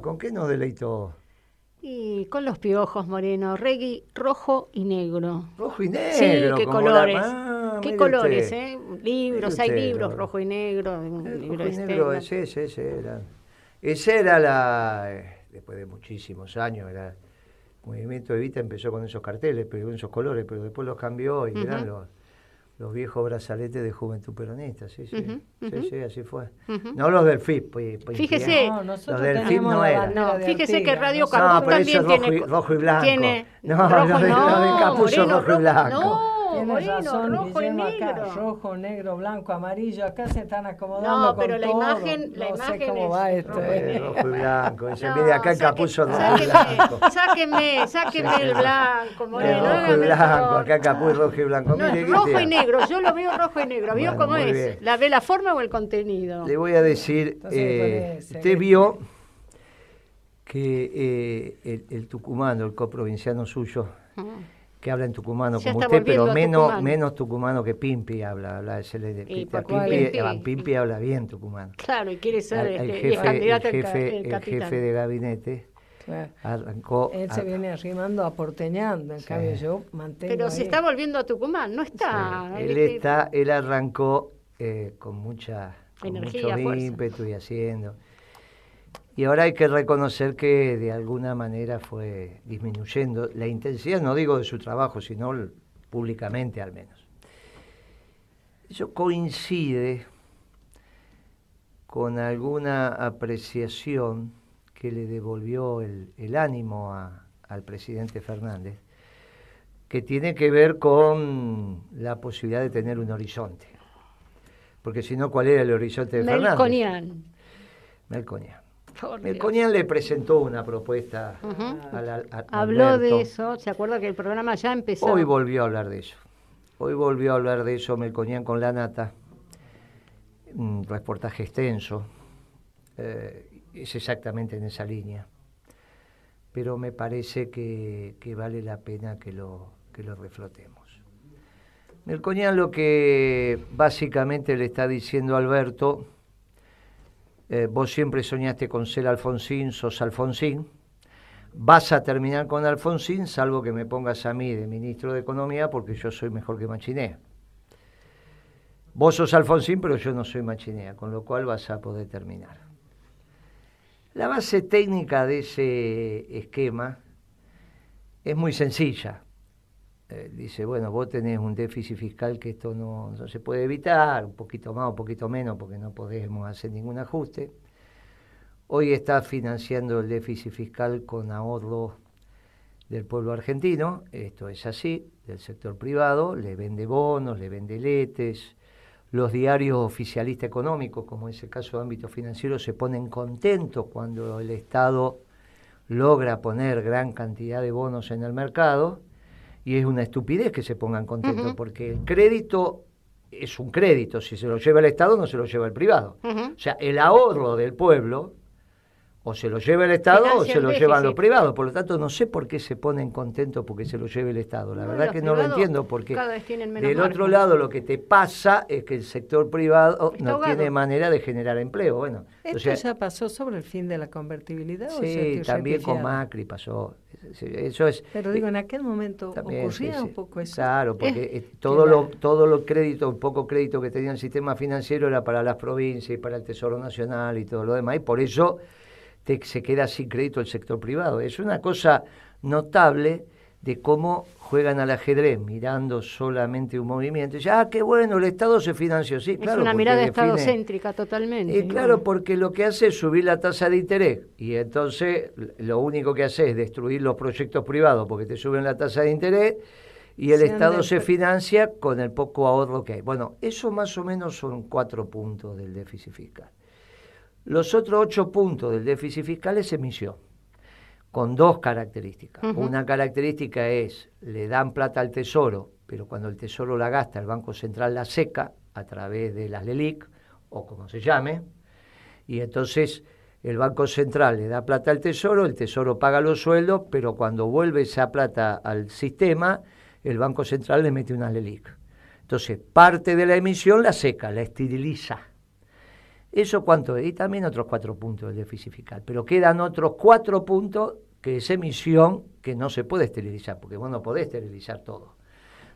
¿con qué nos deleitó? Y con los piojos moreno, reggae rojo y negro. Rojo y negro. Sí, qué colores. qué colores, ¿eh? Libros, hay libros, rojo y negro. y negro, ese, era. Ese era la. Eh, después de muchísimos años, El movimiento de Evita empezó con esos carteles, pero con esos colores, pero después los cambió y uh los los viejos brazaletes de Juventud Peronista, sí, sí, sí, sí, así fue. No los del FIP, pues, pues, pues, fíjese, los del FIP no eran. fíjese que Radio Capuz también tiene rojo y, rojo y blanco. no, rojo, los de, no, los rojo y blanco rojo y negro. rojo, negro, blanco, amarillo, acá se están acomodando. No, pero la imagen, no la imagen sé cómo es va esto. Rojo, y eh. blanco. Dice, acá el capucho sáquenme, blanco. Sáqueme, sáqueme el blanco, moreno. rojo y blanco, acá capuz rojo y blanco. rojo y negro, yo lo veo rojo y negro. ¿Vio cómo es? ¿La ve la forma o el contenido? Le voy a decir, eh, usted vio que eh, el, tucumano, el coprovinciano suyo, que habla en tucumano como usted, pero menos, tucumano. menos tucumano que Pimpi habla. habla eh, Pimpi, habla bien tucumano. Claro, y quiere ser el, candidato jefe, el, jefe, el, jefe de gabinete. Arrancó Él se viene arrimando, aporteñando, en cambio yo mantengo. Pero se está volviendo a Tucumán, no está. Él está, él arrancó eh, con mucha con Energía, mucho ímpetu y haciendo. Y ahora hay que reconocer que de alguna manera fue disminuyendo la intensidad, no digo de su trabajo, sino públicamente al menos. Eso coincide con alguna apreciación que le devolvió el, ánimo al presidente Fernández, que tiene que ver con la posibilidad de tener un horizonte. Porque si no, ¿cuál era el horizonte de Melconian. Melconian. Melcoñán le presentó una propuesta Habló de eso, se acuerda que el programa ya empezó. Hoy volvió a hablar de eso. Hoy volvió a hablar de eso Melcoñán con la nata. Un reportaje extenso. Eh, es exactamente en esa línea. Pero me parece que, vale la pena que lo, que lo reflotemos. Melcoñán lo que básicamente le está diciendo Alberto eh, vos siempre soñaste con ser Alfonsín, sos Alfonsín, vas a terminar con Alfonsín, salvo que me pongas a mí de ministro de Economía, porque yo soy mejor que Machinea. Vos sos Alfonsín, pero yo no soy Machinea, con lo cual vas a poder terminar. La base técnica de ese esquema es muy sencilla. Eh, dice, bueno, vos tenés un déficit fiscal que esto no, se puede evitar, un poquito más, un poquito menos, porque no podemos hacer ningún ajuste. Hoy está financiando el déficit fiscal con ahorros del pueblo argentino, esto es así, del sector privado, le vende bonos, le vende letes, los diarios oficialistas económicos, como es el caso de ámbito financiero, se ponen contentos cuando el Estado logra poner gran cantidad de bonos en el mercado y es una estupidez que se pongan contentos, porque el crédito es un crédito, si se lo lleva el Estado no se lo lleva el privado. O sea, el ahorro del pueblo o se lo lleva el Estado o se lo llevan los privados. Por lo tanto, no sé por qué se ponen contentos porque se lo lleve el Estado. La verdad que no lo entiendo porque del otro lado lo que te pasa es que el sector privado no tiene manera de generar empleo. Bueno, ¿Esto ya pasó sobre el fin de la convertibilidad? Sí, también con Macri pasó. Eso es, Pero eh, digo, en aquel momento ocurría un poco eso. Claro, porque eh, eh, todo, lo, todo crédito, un poco crédito que tenía el sistema financiero era para las provincias y para el Tesoro Nacional y todo lo demás. Y por eso se queda sin crédito el sector privado. Es una cosa notable de cómo juegan al ajedrez, mirando solamente un movimiento. Ya, ah, qué bueno, el Estado se financió, sí, es una mirada estadocéntrica totalmente. Y claro, porque lo que hace es subir la tasa de interés. Y entonces lo único que hace es destruir los proyectos privados porque te suben la tasa de interés y el Estado se financia con el poco ahorro que hay. Bueno, eso más o menos son cuatro puntos del déficit fiscal. Los otros ocho puntos del déficit fiscal es emisión, con dos características. Una característica es, le dan plata al Tesoro, pero cuando el Tesoro la gasta, el Banco Central la seca a través de las LELIC, o como se llame, y entonces el Banco Central le da plata al Tesoro, el Tesoro paga los sueldos, pero cuando vuelve esa plata al sistema, el Banco Central le mete una LELIC. Entonces, parte de la emisión la seca, la esteriliza ¿Eso cuánto es? Y también otros cuatro puntos del déficit fiscal. Pero quedan otros cuatro puntos que es emisión que no se puede esterilizar, porque vos no podés esterilizar todo.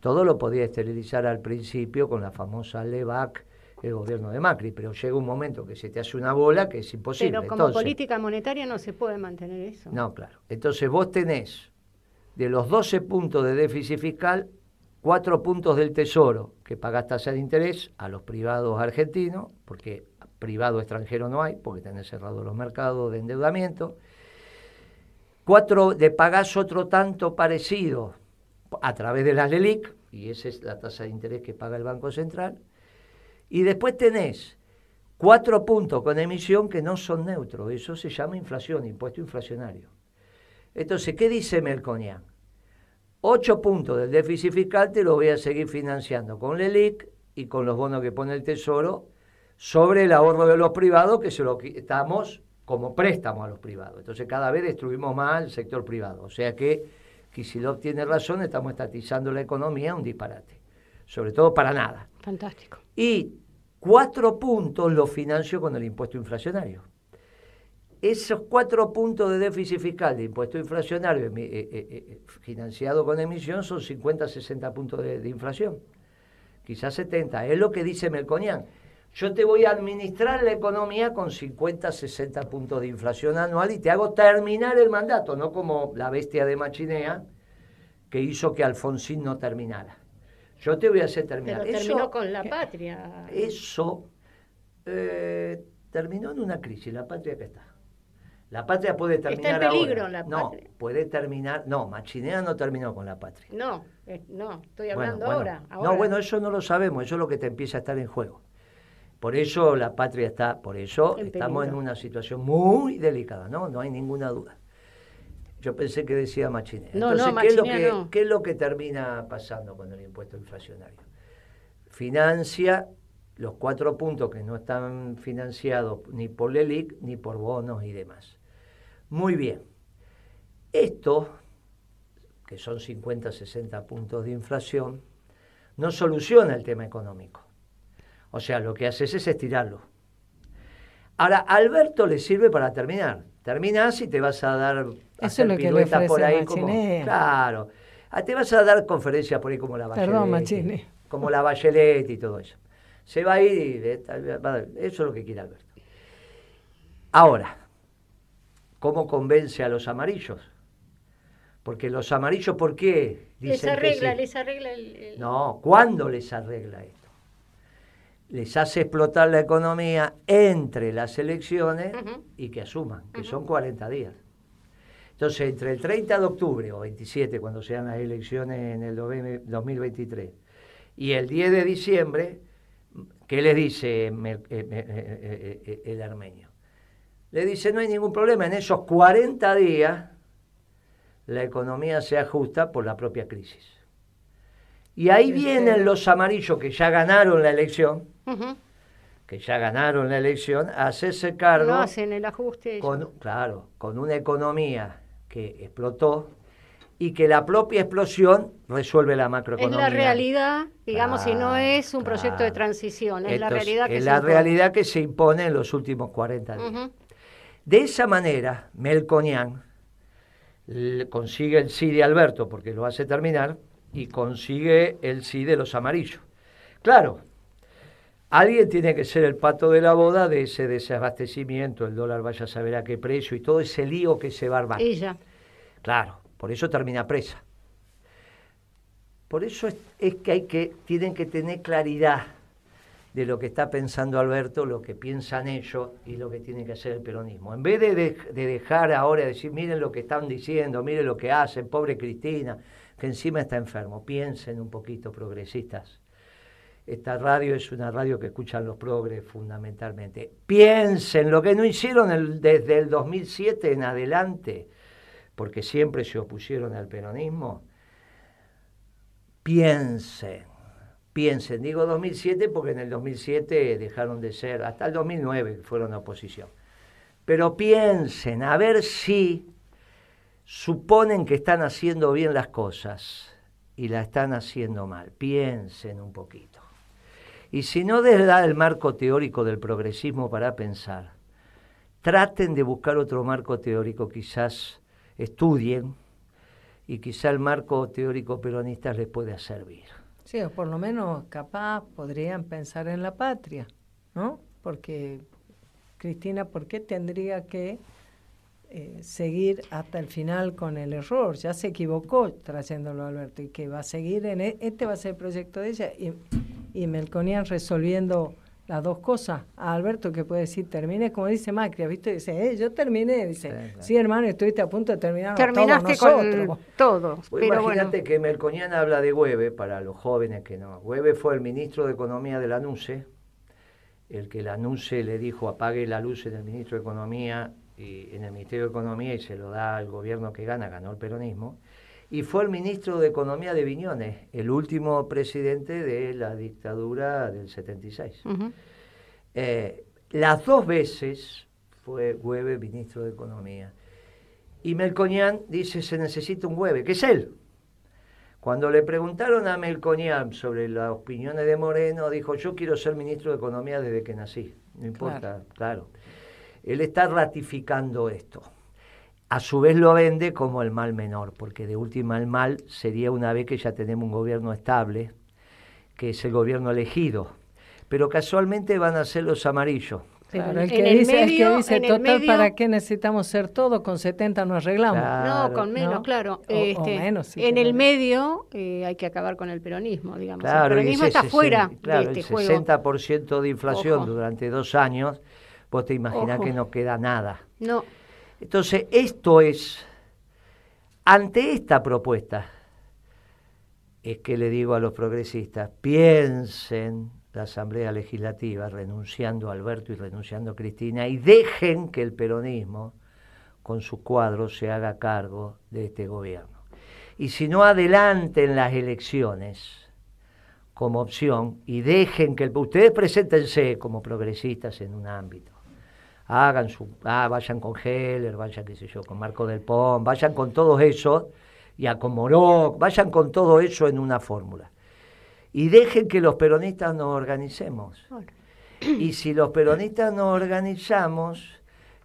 Todo lo podía esterilizar al principio con la famosa LEVAC, el gobierno de Macri, pero llega un momento que se te hace una bola que es imposible. Pero como política monetaria no se puede mantener eso. No, claro. Entonces vos tenés de los 12 puntos de déficit fiscal, cuatro puntos del Tesoro, que pagas tasa de interés a los privados argentinos, porque privado extranjero no hay, porque tenés cerrado los mercados de endeudamiento. Cuatro, de pagás otro tanto parecido a través de las LELIC, y esa es la tasa de interés que paga el Banco Central. Y después tenés cuatro puntos con emisión que no son neutros, eso se llama inflación, impuesto inflacionario. Entonces, ¿qué dice Melconian? Ocho puntos del déficit fiscal te lo voy a seguir financiando con LELIC y con los bonos que pone el Tesoro sobre el ahorro de los privados que se lo quitamos como préstamo a los privados. Entonces cada vez destruimos más el sector privado. O sea que Kicillof tiene razón, estamos estatizando la economía, un disparate. Sobre todo para nada. Fantástico. Y cuatro puntos los financio con el impuesto inflacionario. Esos cuatro puntos de déficit fiscal de impuesto inflacionario eh, eh, eh, financiado con emisión son 50, 60 puntos de, de inflación. Quizás 70. Es lo que dice Melconian yo te voy a administrar la economía con 50, 60 puntos de inflación anual y te hago terminar el mandato, no como la bestia de Machinea que hizo que Alfonsín no terminara. Yo te voy a hacer terminar. Pero terminó con la patria. Eso eh, terminó en una crisis, la patria que está. La patria puede terminar está en peligro la patria. No, puede terminar. No, Machinea no terminó con la patria. No, eh, no, estoy hablando ahora, No, bueno, eso no lo sabemos, eso es lo que te empieza a estar en juego. Por eso la patria está, por eso estamos en una situación muy delicada, ¿no? No hay ninguna duda. Yo pensé que decía Machine. Entonces, ¿qué, es lo que, ¿qué es lo que termina pasando con el impuesto inflacionario? Financia los cuatro puntos que no están financiados ni por LELIC ni por bonos y demás. Muy bien. Esto, que son 50, 60 puntos de inflación, no soluciona el tema económico o sea, lo que haces es estirarlo. Ahora, Alberto le sirve para terminar. Terminas y te vas a dar lo que por ahí. Como, eh. claro. Ah, te vas a dar conferencias por ahí como la Bachelet. Perdón, Como la Bachelet y todo eso. Se va a ir y eso es lo que quiere Alberto. Ahora, ¿cómo convence a los amarillos? Porque los amarillos, ¿por qué? les arregla, les arregla el, No, ¿cuándo les arregla él? les hace explotar la economía entre las elecciones y que asuman, que son 40 días. Entonces, entre el 30 de octubre o 27, cuando sean las elecciones en el 2023, y el 10 de diciembre, ¿qué le dice eh, eh, eh, el armenio? Le dice, no hay ningún problema, en esos 40 días la economía se ajusta por la propia crisis. Y ahí vienen los amarillos que ya ganaron la elección, que ya ganaron la elección, hace ese cargo. hacen el ajuste. Con, claro, con una economía que explotó y que la propia explosión resuelve la macroeconomía. Es la realidad, digamos, si no ah, es un proyecto de transición, es la realidad que se la impone. realidad que se impone en los últimos 40 años De esa manera, Melconian consigue el sí de Alberto porque lo hace terminar y consigue el sí de los amarillos. Claro, Alguien tiene que ser el pato de la boda de ese desabastecimiento, el dólar vaya a saber a qué precio y todo ese lío que se va a armar. Ella. Claro, por eso termina presa. Por eso es, que hay que, tienen que tener claridad de lo que está pensando Alberto, lo que piensan ellos y lo que tiene que hacer el peronismo. En vez de, de dejar ahora decir, miren lo que están diciendo, miren lo que hacen, pobre Cristina, que encima está enfermo. Piensen un poquito, progresistas. Esta radio es una radio que escuchan los progres fundamentalmente. Piensen lo que no hicieron el, desde el 2007 en adelante, porque siempre se opusieron al peronismo. Piensen, piensen. Digo 2007 porque en el 2007 dejaron de ser, hasta el 2009 fueron oposición. Pero piensen, a ver si suponen que están haciendo bien las cosas y la están haciendo mal. Piensen un poquito. Y si no les da el marco teórico del progresismo para pensar, traten de buscar otro marco teórico, quizás estudien y quizás el marco teórico peronista les pueda servir. Sí, o por lo menos capaz podrían pensar en la patria, ¿no? Porque, Cristina, ¿por qué tendría que eh, seguir hasta el final con el error. Ya se equivocó trayéndolo a Alberto y que va a seguir en e, este va a ser el proyecto de ella y, y Melconian resolviendo las dos cosas. A Alberto que puede decir, Termine como dice Macri, ¿viste? Dice, eh, yo terminé. Dice, sí, hermano, estuviste a punto de terminar Terminaste todos con todo. imagínate que Melconian habla de hueve para los jóvenes que no. hueve fue el ministro de Economía de la el que la NUCE le dijo apague la luz en el ministro de Economía en el Ministerio de Economía y se lo da al gobierno que gana, ganó el peronismo, y fue el ministro de Economía de Viñones, el último presidente de la dictadura del 76. Eh, las dos veces fue hueve ministro de Economía. Y Melconian dice, se necesita un hueve que es él. Cuando le preguntaron a Melconian sobre las opiniones de Moreno, dijo, yo quiero ser ministro de Economía desde que nací. No importa, claro. Él está ratificando esto. A su vez lo vende como el mal menor, porque de última el mal sería una vez que ya tenemos un gobierno estable, que es el gobierno elegido. Pero casualmente van a ser los amarillos, el que, dice, que dice, ¿para qué necesitamos ser todos? Con 70 nos arreglamos. no, con menos, claro. Este, en el medio eh, hay que acabar con el peronismo, digamos. el peronismo está fuera de este el 60% de inflación durante dos años vos te imaginás que no queda nada. No. Entonces, esto es, ante esta propuesta, es que le digo a los progresistas, piensen la Asamblea Legislativa renunciando a Alberto y renunciando a Cristina y dejen que el peronismo, con su cuadro, se haga cargo de este gobierno. Y si no adelanten las elecciones como opción y dejen que el... Ustedes preséntense como progresistas en un ámbito hagan su, ah, vayan con Heller, vayan, qué sé yo, con Marco del Pon, vayan con todo eso y a Morocco, vayan con todo eso en una fórmula. Y dejen que los peronistas nos organicemos. Y si los peronistas nos organizamos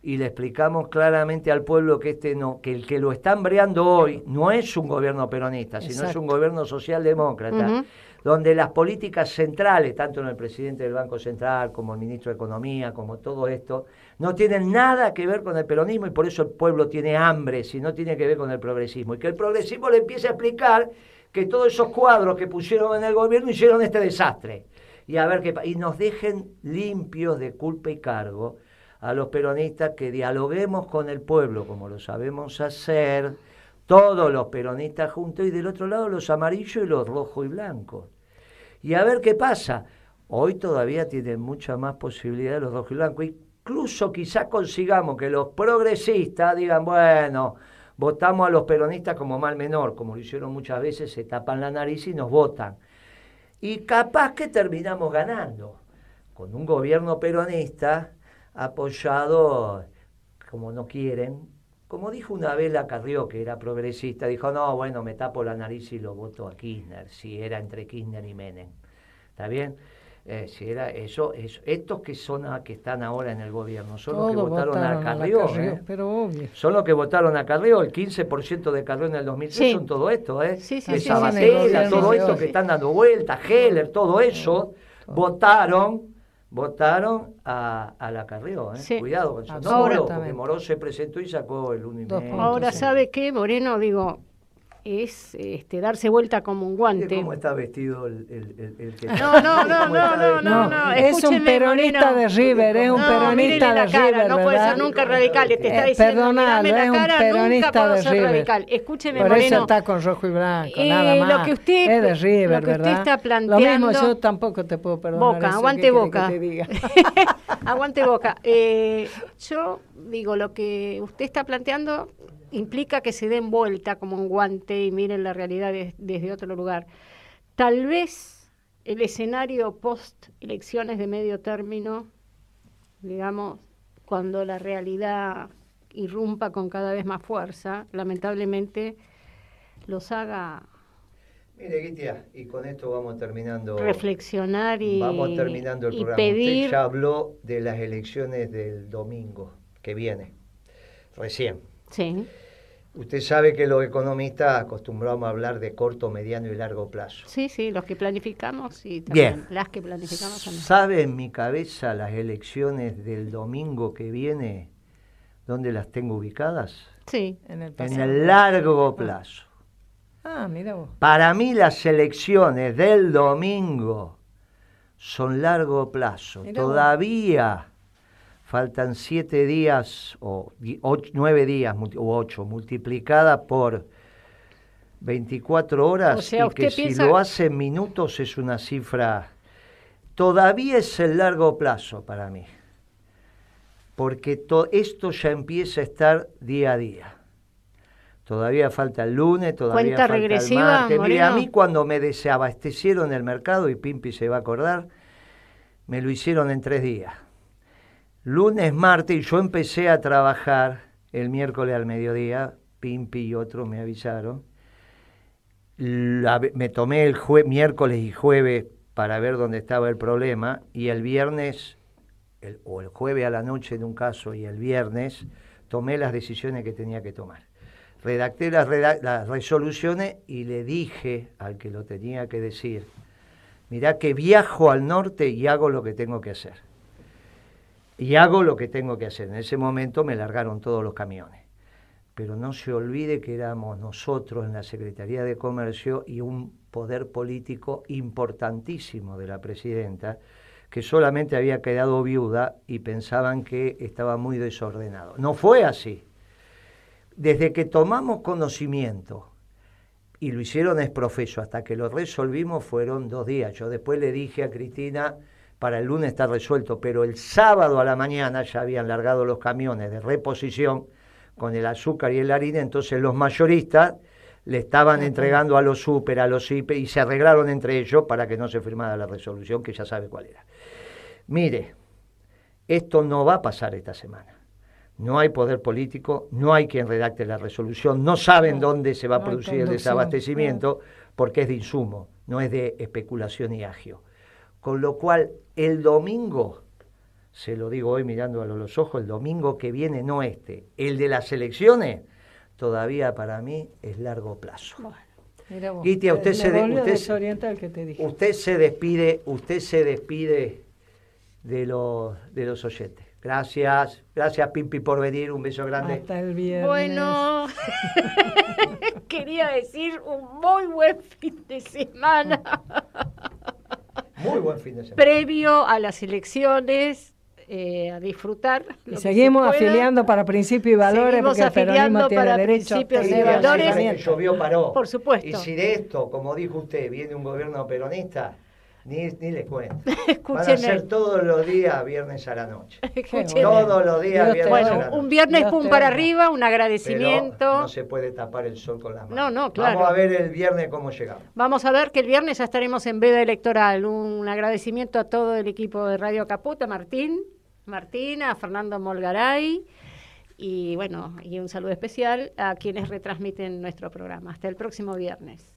y le explicamos claramente al pueblo que este no, que el que lo está hambreando hoy no es un gobierno peronista, sino es un gobierno socialdemócrata. donde las políticas centrales, tanto en el presidente del Banco Central como el ministro de Economía, como todo esto, no tienen nada que ver con el peronismo y por eso el pueblo tiene hambre, si no tiene que ver con el progresismo. Y que el progresismo le empiece a explicar que todos esos cuadros que pusieron en el gobierno hicieron este desastre. Y a ver qué y nos dejen limpios de culpa y cargo a los peronistas que dialoguemos con el pueblo, como lo sabemos hacer, todos los peronistas juntos, y del otro lado los amarillos y los rojos y blancos. Y a ver qué pasa. Hoy todavía tienen mucha más posibilidad los rojos y blancos. Y incluso quizá consigamos que los progresistas digan, bueno, votamos a los peronistas como mal menor, como lo hicieron muchas veces, se tapan la nariz y nos votan. Y capaz que terminamos ganando con un gobierno peronista apoyado, como no quieren, como dijo una vez la Carrió, que era progresista, dijo, no, bueno, me tapo la nariz y lo voto a Kirchner, si era entre Kirchner y Menem. ¿Está bien? Eh, si era eso, eso, estos que son a, que están ahora en el gobierno son los que votaron, a Carrió, ¿eh? son los que votaron a Carrió, el 15% de Carrió en el 2006 son todo esto, ¿eh? Sí, Sabatella, todo esto que están dando vuelta Heller, todo eso, votaron votaron a, la Carrió. ¿eh? Cuidado con eso. se presentó y sacó el 1,5. Ahora, ¿sabe qué, Moreno? Digo, es este, darse vuelta como un guante. ¿Cómo está vestido el, el, que está No, no, no, no, no, no, no, Es un peronista de River, es un peronista de River. No puede ser nunca radical, te este eh, está diciendo. Perdonad, la es un peronista nunca puedo de ser River. Radical. Escúcheme, Por eso está con rojo y blanco, eh, nada más. Lo que usted, es de River, lo que usted está planteando. Lo mismo yo tampoco te puedo perdonar. Boca, aguante boca. aguante eh, boca. yo digo, lo que usted está planteando implica que se den vuelta como un guante y miren la realidad desde otro lugar. Tal vez el escenario post elecciones de medio término, digamos, cuando la realidad irrumpa con cada vez más fuerza, lamentablemente los haga Mire, Gitia y con esto vamos terminando. Reflexionar y. Vamos terminando el programa. Usted ya habló de las elecciones del domingo que viene, recién. Sí. Usted sabe que los economistas acostumbramos a hablar de corto, mediano y largo plazo. Sí, sí, los que planificamos y también las que planificamos ¿Sabe en mi cabeza las elecciones del domingo que viene, dónde las tengo ubicadas? Sí, en el, en el largo ah. plazo. Ah, mira vos. Para mí las elecciones del domingo son largo plazo. Todavía faltan siete días o nueve días o ocho, multiplicada por 24 horas, o sea, y que si lo hace minutos es una cifra. Todavía es el largo plazo para mí, porque esto ya empieza a estar día a día. Todavía falta el lunes, todavía falta regresiva, el martes. Mira, a mí cuando me desabastecieron el mercado, y Pimpi se va a acordar, me lo hicieron en tres días lunes, martes, yo empecé a trabajar el miércoles al mediodía, Pimpi y otros me avisaron. me tomé el miércoles y jueves para ver dónde estaba el problema y el viernes, o el jueves a la noche en un caso y el viernes, tomé las decisiones que tenía que tomar. Redacté las, las resoluciones y le dije al que lo tenía que decir, mirá que viajo al norte y hago lo que tengo que hacer y hago lo que tengo que hacer. En ese momento me largaron todos los camiones. Pero no se olvide que éramos nosotros en la Secretaría de Comercio y un poder político importantísimo de la presidenta, que solamente había quedado viuda y pensaban que estaba muy desordenado. No fue así. Desde que tomamos conocimiento y lo hicieron es profeso, hasta que lo resolvimos fueron dos días. Yo después le dije a Cristina, para el lunes está resuelto, pero el sábado a la mañana ya habían largado los camiones de reposición con el azúcar y el harina, entonces los mayoristas le estaban entregando a los super, a los IPE, y se arreglaron entre ellos para que no se firmara la resolución, que ya sabe cuál era. Mire, esto no va a pasar esta semana. No hay poder político, no hay quien redacte la resolución, no saben dónde se va a producir el desabastecimiento, porque es de insumo, no es de especulación y agio. Con lo cual, el domingo, se lo digo hoy mirándolo a los ojos, el domingo que viene, no este, el de las elecciones, todavía para mí es largo plazo. Bueno. usted se, usted, se despide, usted se despide de los de los oyentes. Gracias, gracias Pimpi por venir, un beso grande. Hasta el viernes. Bueno, quería decir un muy buen fin de semana. Muy buen fin de semana. Previo a las elecciones, eh, a disfrutar. Y seguimos afiliando para principios y valores, porque el peronismo tiene derecho. Por supuesto. Y si de esto, como dijo usted, viene un gobierno peronista, ni, ni les cuento. Van a ser todos los días viernes a la noche. todos los días viernes a la noche. Un viernes pum para arriba, un agradecimiento. no se puede tapar el sol con las manos. Vamos a ver el viernes cómo llegamos. Vamos a ver que el viernes ya estaremos en veda electoral. Un agradecimiento a todo el equipo de Radio Caputa, Martín, Martina, a Fernando Molgaray. Y bueno, y un saludo especial a quienes retransmiten nuestro programa. Hasta el próximo viernes.